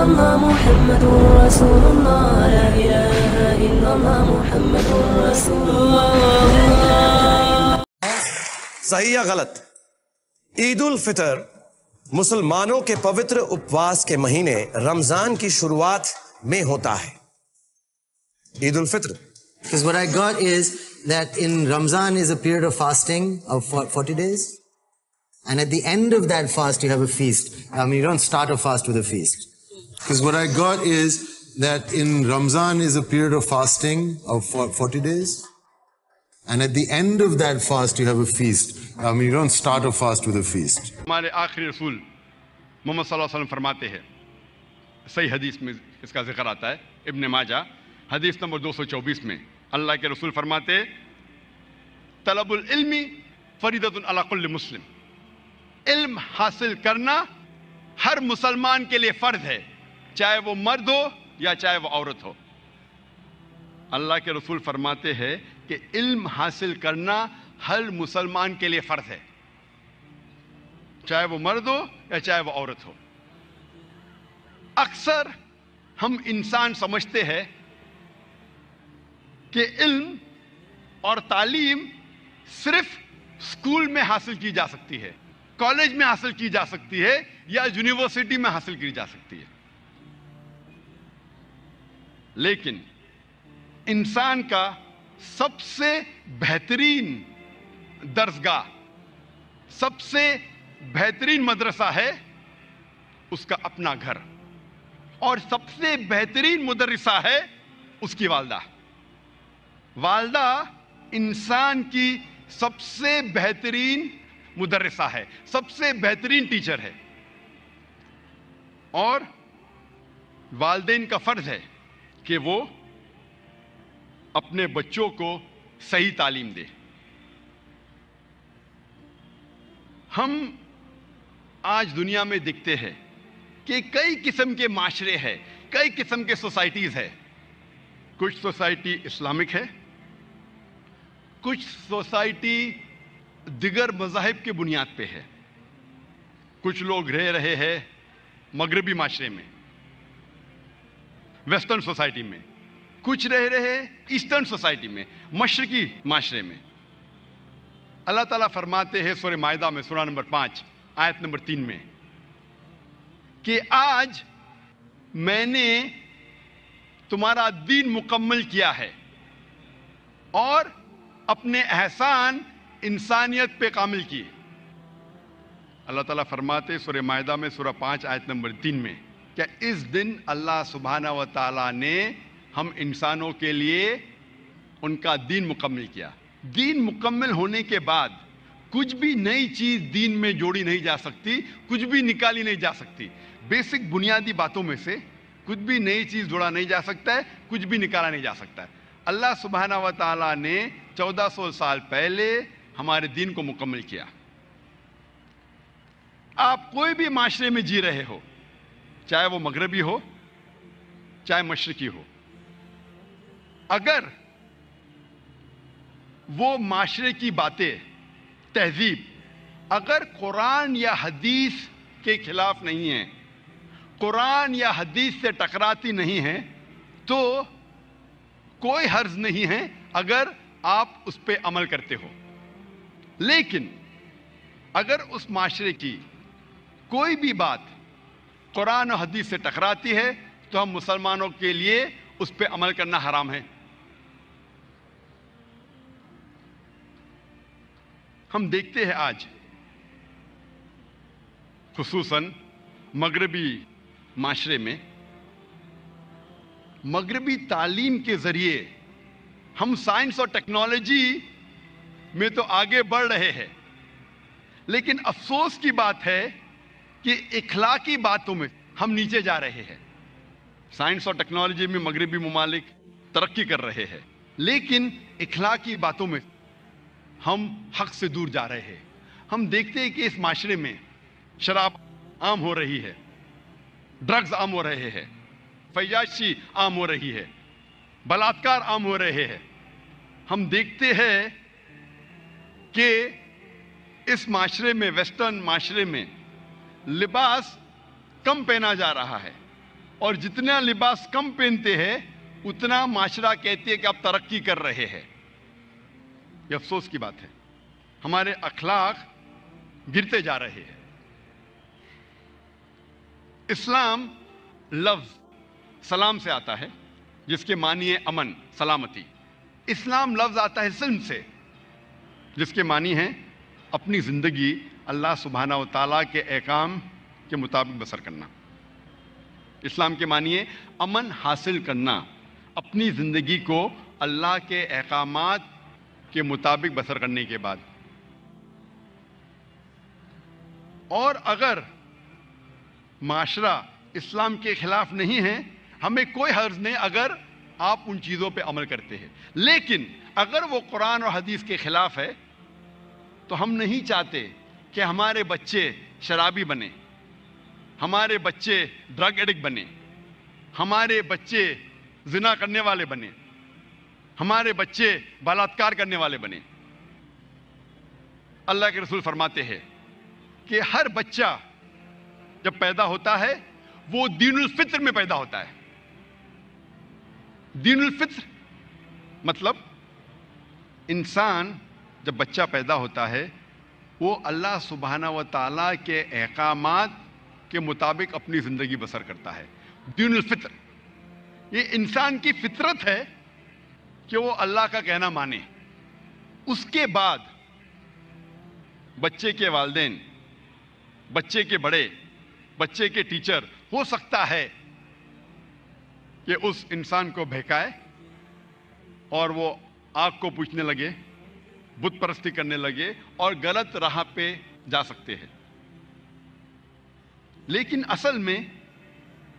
सही या गलत ईद उल फितर मुसलमानों के पवित्र उपवास के महीने रमजान की शुरुआत में होता है Eid ul Fitr is what God is that in Ramzan is a period of fasting of forty days and at the end of that fast you have a feast I mean you don't start a fast with a feast Because what I got is that in Ramzan is a period of fasting of 40 days. And at the end of that fast, you have a feast. I mean, you don't start a fast with a feast. हमारे आखिरी रसूल मोहम्मद सल्लल्लाहु अलैहि वसल्लम फरमाते हैं सही हदीस में इसका जिक्र आता है इब्न माजा हदीस नंबर 224 में अल्लाह के रसूल फरमाते तलबुल इल्मी फरीदतुन अलाकुल मुस्लिम इल्म हासिल करना हर मुसलमान के लिए फ़र्ज है चाहे वो मर्द हो या चाहे वो औरत हो अल्लाह के रसूल फरमाते हैं कि इल्म हासिल करना हर मुसलमान के लिए फ़र्ज है चाहे वो मर्द हो या चाहे वो औरत हो अक्सर हम इंसान समझते हैं कि इल्म और तालीम सिर्फ स्कूल में हासिल की जा सकती है कॉलेज में हासिल की जा सकती है या यूनिवर्सिटी में हासिल की जा सकती है लेकिन इंसान का सबसे बेहतरीन दर्जगा सबसे बेहतरीन मदरसा है उसका अपना घर और सबसे बेहतरीन मदरसा है उसकी वालदा वालदा इंसान की सबसे बेहतरीन मदरसा है सबसे बेहतरीन टीचर है और वालदेन का फर्ज है कि वो अपने बच्चों को सही तालीम दे हम आज दुनिया में दिखते हैं कि कई किस्म के माशरे हैं कई किस्म के सोसाइटीज़ है कुछ सोसाइटी इस्लामिक है कुछ सोसाइटी दिगर मजाहब के बुनियाद पे है कुछ लोग रह रहे हैं मगरबी माशरे में वेस्टर्न सोसाइटी में कुछ रह रहे ईस्टर्न सोसाइटी में मशरकी माशरे में अल्लाह ताला फरमाते हैं सोरे मायदा में सुरा नंबर पांच आयत नंबर तीन में कि आज मैंने तुम्हारा दीन मुकम्मल किया है और अपने एहसान इंसानियत पे कामिल किए अल्लाह ताला फरमाते सुर मायदा में सोरा पांच आयत नंबर तीन में क्या इस दिन अल्लाह सुबहाना व ताला ने हम इंसानों के लिए उनका दीन मुकम्मल किया दीन मुकम्मल होने के बाद कुछ भी नई चीज़ दीन में जोड़ी नहीं जा सकती कुछ भी निकाली नहीं जा सकती बेसिक बुनियादी बातों में से कुछ भी नई चीज़ जोड़ा नहीं जा सकता है कुछ भी निकाला नहीं जा सकता है अल्लाह सुबहाना व ताला ने 1400 साल पहले हमारे दीन को मुकम्मल किया आप कोई भी माशरे में जी रहे हो चाहे वो मगरबी हो चाहे मशरकी हो अगर वो माशरे की बातें तहजीब अगर कुरान या हदीस के खिलाफ नहीं है कुरान या हदीस से टकराती नहीं है तो कोई हर्ज नहीं है अगर आप उस पर अमल करते हो लेकिन अगर उस माशरे की कोई भी बात कुरान और हदीस से टकराती है तो हम मुसलमानों के लिए उस पर अमल करना हराम है हम देखते हैं आज खसूस मगरबी माशरे में मगरबी तालीम के ज़रिए हम साइंस और टेक्नोलॉजी में तो आगे बढ़ रहे हैं लेकिन अफसोस की बात है कि इखलाकी बातों में हम नीचे जा रहे हैं साइंस और टेक्नोलॉजी में मगरबी ममालिक तरक्की कर रहे हैं लेकिन इखलाकी बातों में हम हक से दूर जा रहे हैं हम देखते हैं कि इस माशरे में शराब आम हो रही है ड्रग्स आम हो रहे हैं फैयाशी आम हो रही है बलात्कार आम हो रहे हैं हम देखते हैं कि इस माशरे में वेस्टर्न माशरे में लिबास कम पहना जा रहा है और जितना लिबास कम पहनते हैं उतना माशरा कहती है कि आप तरक्की कर रहे हैं ये अफसोस की बात है हमारे अखलाक गिरते जा रहे हैं इस्लाम लफ्ज सलाम से आता है जिसके मानिए अमन सलामती इस्लाम लफ्ज आता है सिल्म से जिसके मानी है अपनी जिंदगी अल्लाह सुबहाना तला के अहकाम के मुताबिक बसर करना इस्लाम के मानिए अमन हासिल करना अपनी ज़िंदगी को अल्लाह के अहकाम के मुताबिक बसर करने के बाद और अगर माशरा इस्लाम के ख़िलाफ़ नहीं है हमें कोई हर्ज नहीं अगर आप उन चीज़ों पे अमल करते हैं लेकिन अगर वो कुरान और हदीस के ख़िलाफ़ है तो हम नहीं चाहते कि हमारे बच्चे शराबी बने हमारे बच्चे ड्रग एडिक्ट बने हमारे बच्चे जिना करने वाले बने हमारे बच्चे बलात्कार करने वाले बने अल्लाह के रसूल फरमाते हैं कि हर बच्चा जब पैदा होता है वो दीनुल फित्र में पैदा होता है दीनुल फित्र मतलब इंसान जब बच्चा पैदा होता है वो अल्लाह सुबहाना व ताला के अहकाम के मुताबिक अपनी ज़िंदगी बसर करता है दीनफितर ये इंसान की फितरत है कि वो अल्लाह का कहना माने उसके बाद बच्चे के वालदेन बच्चे के बड़े बच्चे के टीचर हो सकता है कि उस इंसान को बहकाए और वो आग को पूछने लगे बुत परस्ती करने लगे और गलत राह पे जा सकते हैं लेकिन असल में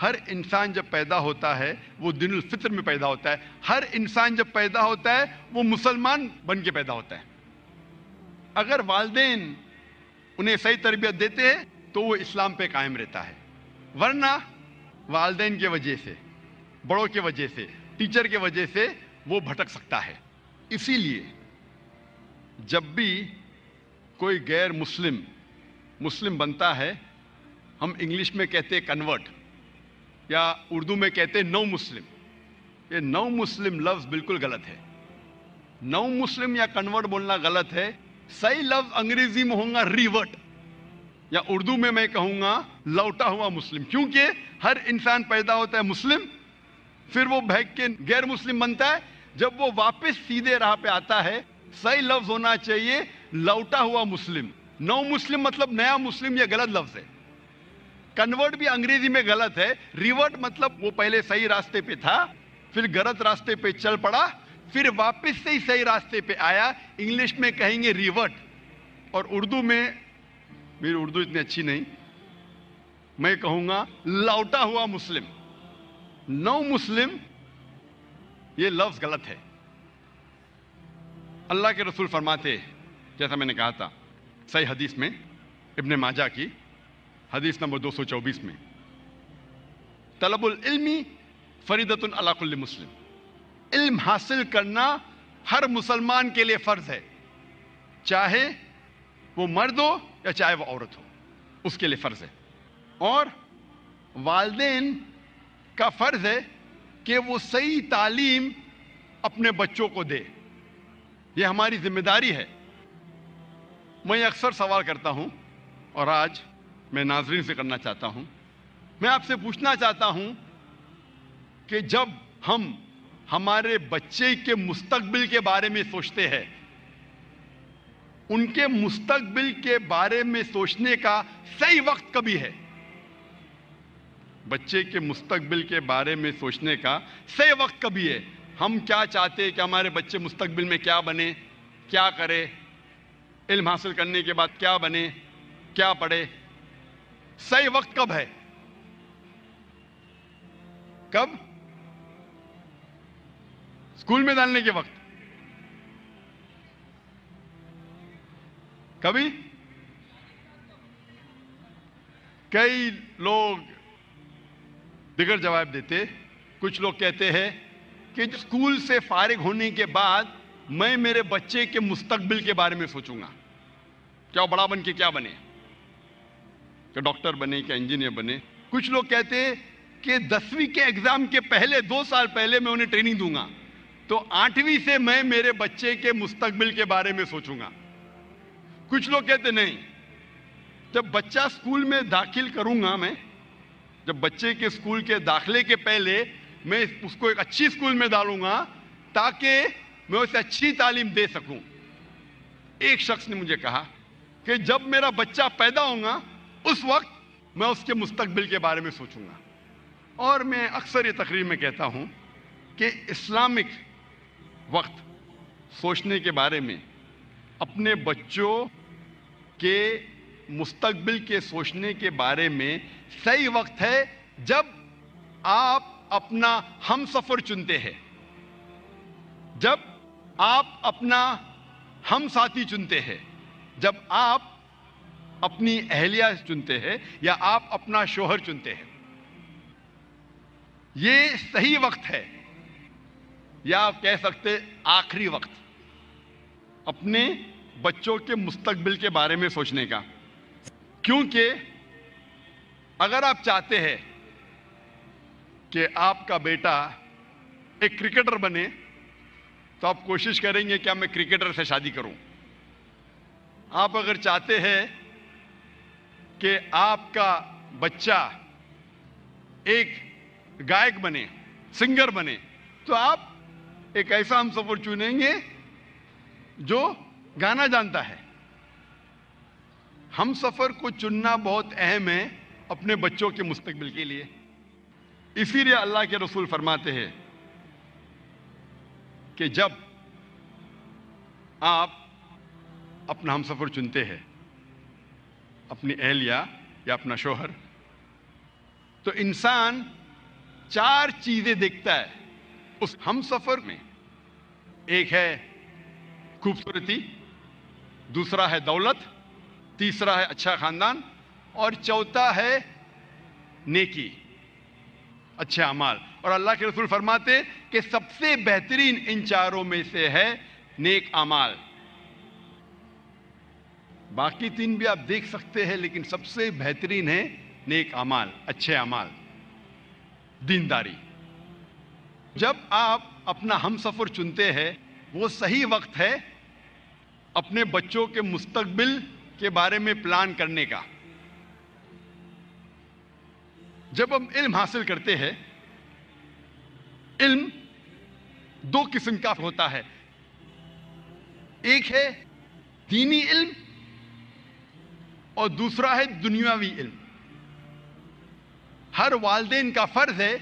हर इंसान जब पैदा होता है वो दिनुल फितर में पैदा होता है हर इंसान जब पैदा होता है वो मुसलमान बन के पैदा होता है अगर वालदेन उन्हें सही तरबियत देते हैं तो वो इस्लाम पे कायम रहता है वरना वालदेन के वजह से बड़ों के वजह से टीचर के वजह से वो भटक सकता है इसीलिए जब भी कोई गैर मुस्लिम मुस्लिम बनता है हम इंग्लिश में कहते कन्वर्ट या उर्दू में कहते नो मुस्लिम ये नो मुस्लिम लफ्ज़ बिल्कुल गलत है नो मुस्लिम या कन्वर्ट बोलना गलत है सही लफ्ज़ अंग्रेज़ी में होगा रिवर्ट या उर्दू में मैं कहूँगा लौटा हुआ मुस्लिम क्योंकि हर इंसान पैदा होता है मुस्लिम फिर वो भैग के गैर मुस्लिम बनता है जब वो वापस सीधे राह पे आता है सही लफ्ज होना चाहिए लौटा हुआ मुस्लिम नौ मुस्लिम मतलब नया मुस्लिम यह गलत लफ्ज है कन्वर्ट भी अंग्रेजी में गलत है रिवर्ट मतलब वो पहले सही रास्ते पे था फिर गलत रास्ते पे चल पड़ा फिर वापस से ही सही रास्ते पे आया इंग्लिश में कहेंगे रिवर्ट और उर्दू में मेरी उर्दू इतनी अच्छी नहीं मैं कहूंगा लौटा हुआ मुस्लिम नौ मुस्लिम ये लफ्ज गलत है अल्लाह के रसूल फरमाते जैसा मैंने कहा था सही हदीस में इब्न माजा की हदीस नंबर 224 में तलबुल इल्मी फरीदतन अलाकुल मुस्लिम इल्म हासिल करना हर मुसलमान के लिए फ़र्ज़ है चाहे वो मर्द हो या चाहे वो औरत हो उसके लिए फ़र्ज़ है और वालदेन का फ़र्ज़ है कि वो सही तालीम अपने बच्चों को दे ये हमारी जिम्मेदारी है मैं अक्सर सवाल करता हूं और आज मैं नाजरीन से करना चाहता हूं मैं आपसे पूछना चाहता हूं कि जब हम हमारे बच्चे के मुस्तकबिल के बारे में सोचते हैं उनके मुस्तकबिल के बारे में सोचने का सही वक्त कभी है बच्चे के मुस्तकबिल के बारे में सोचने का सही वक्त कभी है हम क्या चाहते हैं कि हमारे बच्चे मुस्तबिल में क्या बने क्या करें इल्म हासिल करने के बाद क्या बने क्या पढ़े सही वक्त कब है कब स्कूल में डालने के वक्त कभी कई लोग बिगड़ जवाब देते कुछ लोग कहते हैं कि स्कूल से फारिग होने के बाद मैं मेरे बच्चे के मुस्तकबिल के बारे में सोचूंगा क्या बड़ा बन के क्या बने क्या डॉक्टर बने क्या इंजीनियर बने कुछ लोग कहते कि दसवीं के एग्जाम के पहले दो साल पहले मैं उन्हें ट्रेनिंग दूंगा तो आठवीं से मैं मेरे बच्चे के मुस्तकबिल के बारे में सोचूंगा कुछ लोग कहते नहीं जब बच्चा स्कूल में दाखिल करूंगा मैं जब बच्चे के स्कूल के दाखिले के पहले मैं उसको एक अच्छी स्कूल में डालूंगा ताकि मैं उसे अच्छी तालीम दे सकूं एक शख्स ने मुझे कहा कि जब मेरा बच्चा पैदा होगा उस वक्त मैं उसके मुस्तबिल के बारे में सोचूंगा और मैं अक्सर ये तकरीर में कहता हूँ कि इस्लामिक वक्त सोचने के बारे में अपने बच्चों के मुस्तबिल के सोचने के बारे में सही वक्त है जब आप अपना हम सफर चुनते हैं जब आप अपना हम साथी चुनते हैं जब आप अपनी अहलिया चुनते हैं या आप अपना शोहर चुनते हैं ये सही वक्त है या आप कह सकते आखिरी वक्त अपने बच्चों के मुस्तकबिल के बारे में सोचने का क्योंकि अगर आप चाहते हैं कि आपका बेटा एक क्रिकेटर बने तो आप कोशिश करेंगे क्या मैं क्रिकेटर से शादी करूं आप अगर चाहते हैं कि आपका बच्चा एक गायक बने सिंगर बने तो आप एक ऐसा हम सफर चुनेंगे जो गाना जानता है हम सफ़र को चुनना बहुत अहम है अपने बच्चों के मुस्तकबिल के लिए इसीलिए अल्लाह के रसूल फरमाते हैं कि जब आप अपना हम सफ़र चुनते हैं अपनी एहलिया या अपना शोहर तो इंसान चार चीज़ें देखता है उस हम सफ़र में एक है खूबसूरती दूसरा है दौलत तीसरा है अच्छा ख़ानदान और चौथा है नेकी अच्छे अमाल और अल्लाह के रसूल फरमाते कि सबसे बेहतरीन इन चारों में से है नेक अमाल बाकी तीन भी आप देख सकते हैं लेकिन सबसे बेहतरीन है नेक अमाल अच्छे अमाल दीनदारी जब आप अपना हम सफ़र चुनते हैं वो सही वक्त है अपने बच्चों के मुस्तबिल के बारे में प्लान करने का जब हम इल्म हासिल करते हैं इल्म दो किस्म का होता है एक है दीनी इल्म और दूसरा है दुनियावी इल्म हर वालदेन का फ़र्ज़ है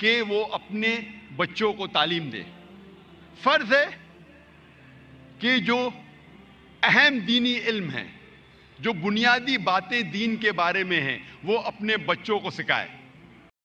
कि वो अपने बच्चों को तालीम दे फ़र्ज़ है कि जो अहम दीनी इल्म है जो बुनियादी बातें दीन के बारे में हैं वो अपने बच्चों को सिखाए